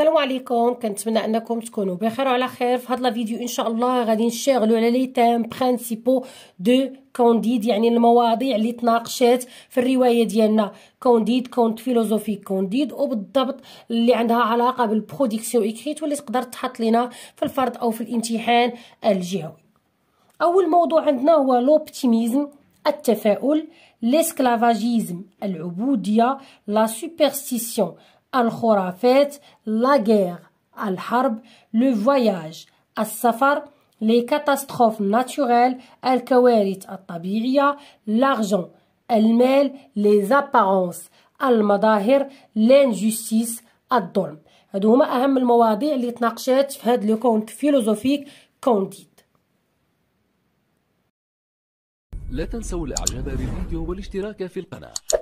السلام عليكم كنتمنى انكم تكونوا بخير وعلى خير في هذا الفيديو ان شاء الله غادي نشتغلوا على لي تام برينسيبو دو كونديد يعني المواضيع اللي تناقشات في الروايه ديالنا كونديد كونت فيلوزوفي كونديد وبالضبط اللي عندها علاقه بالبروديكسيون اكريت واللي تقدر تحط لنا في الفرض او في الامتحان الجهوي اول موضوع عندنا هو لوبتيميزم التفاؤل لسكلافاجيزم العبوديه لا سوبرستيسيون الخرافات لاغير الحرب لو فواياج السفر لي كاتاستروف ناتوريل الكوارث الطبيعية لارجون المال لي زابارونس المظاهر لانجوستيس الظلم هادو هما اهم المواضيع اللي تناقشات في هاد لو كونت فيلوزوفيك كونديد لا تنسوا الاعجاب بالفيديو والاشتراك في القناه